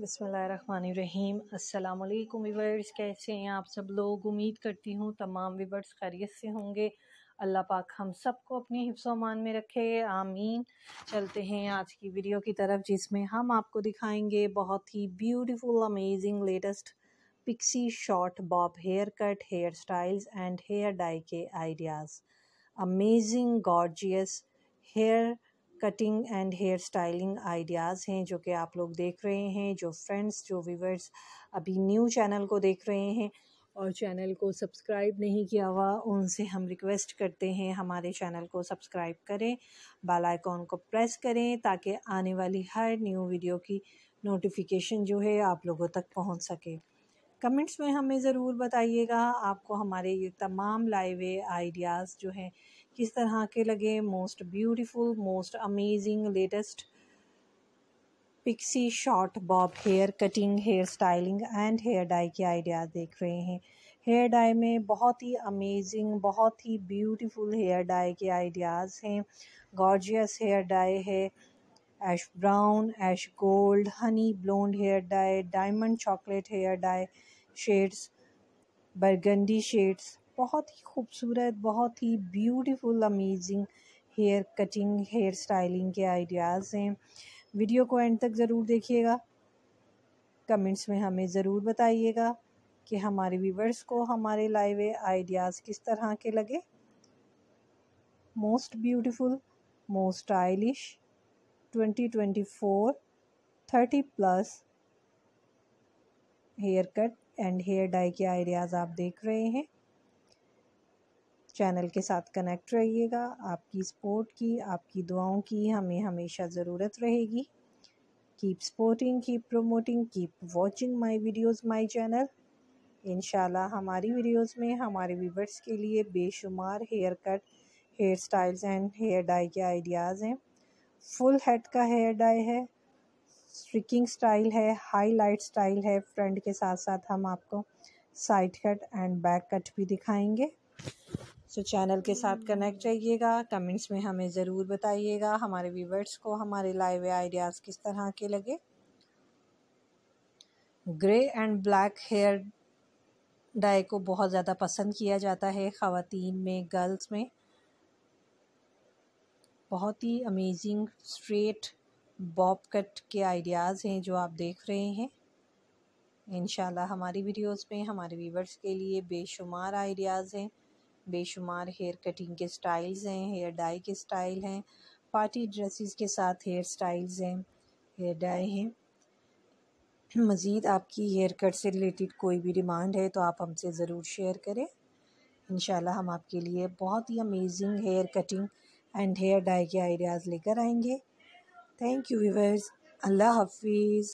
बसमीम अल्लाम वीवर्स कैसे हैं आप सब लोग उम्मीद करती हूँ तमाम वीवर्स खैरियत से होंगे अल्लाह पाक हम सबको अपने मान में रखे आमीन चलते हैं आज की वीडियो की तरफ जिसमें हम आपको दिखाएंगे बहुत ही beautiful amazing latest pixie short bob hair cut hair styles and hair dye के ideas amazing gorgeous hair cutting and hair styling ideas हैं जो कि आप लोग देख रहे हैं जो फ्रेंड्स जो व्यूवर्स अभी न्यू चैनल को देख रहे हैं और चैनल को सब्सक्राइब नहीं किया हुआ उनसे हम रिक्वेस्ट करते हैं हमारे चैनल को सब्सक्राइब करें बेल आइकॉन को प्रेस करें ताकि आने वाली हर न्यू वीडियो की नोटिफिकेशन जो है आप लोगों तक पहुंच सके कमेंट्स में हमें ज़रूर बताइएगा आपको हमारे ये तमाम लाइव आइडियाज़ जो हैं किस तरह के लगे most beautiful most amazing latest pixie short bob hair cutting hair styling and hair dye के आइडियाज़ देख रहे हैं हेयर डाई में बहुत ही अमेजिंग बहुत ही ब्यूटीफुल हेयर डाई के आइडियाज़ हैं गॉर्जियस हेयर डाई है ash brown ash gold honey blonde hair dye diamond chocolate hair dye shades burgundy shades बहुत ही खूबसूरत बहुत ही beautiful amazing hair cutting hair styling के आइडियाज़ हैं वीडियो को एंड तक ज़रूर देखिएगा कमेंट्स में हमें ज़रूर बताइएगा कि हमारे व्यूवर्स को हमारे लाए आइडियाज़ किस तरह के लगे most beautiful most stylish 2024 30 plus hair cut and hair dye के आइडियाज़ आप देख रहे हैं चैनल के साथ कनेक्ट रहिएगा आपकी सपोर्ट की आपकी दुआओं की हमें हमेशा ज़रूरत रहेगी keep supporting keep promoting keep watching my videos my channel इन हमारी वीडियोस में हमारे व्यूवर्स के लिए बेशुमार hair cut hair styles and hair dye के आइडियाज़ हैं फुल हेड का हेयर डाई है स्ट्रिकिंग स्टाइल है हाईलाइट स्टाइल है फ्रंट के साथ साथ हम आपको side cut and back cut भी दिखाएंगे सो चैनल के साथ कनेक्ट hmm. रहिएगा कमेंट्स में हमें ज़रूर बताइएगा हमारे व्यूवर्स को हमारे लाए हुए आइडियाज़ किस तरह के लगे grey and black hair dye को बहुत ज़्यादा पसंद किया जाता है ख़वान में गर्ल्स में बहुत ही अमेजिंग स्ट्रेट बॉब कट के आइडियाज़ हैं जो आप देख रहे हैं इन हमारी वीडियोस में हमारे व्यूवर्स के लिए बेशुमार आइडियाज़ हैं बेशुमार हेयर कटिंग के स्टाइल्स हैं हेयर डाई के स्टाइल हैं पार्टी ड्रेसेस के साथ हेयर स्टाइल्स हैं हेयर डाई हैं मज़ीद आपकी हेयर कट से रिलेटेड कोई भी डिमांड है तो आप हमसे ज़रूर शेयर करें इन हम आपके लिए बहुत ही amazing hair cutting and hair dye के आइडियाज़ लेकर आएंगे थैंक यू व्यूवर्स अल्लाह हाफिज़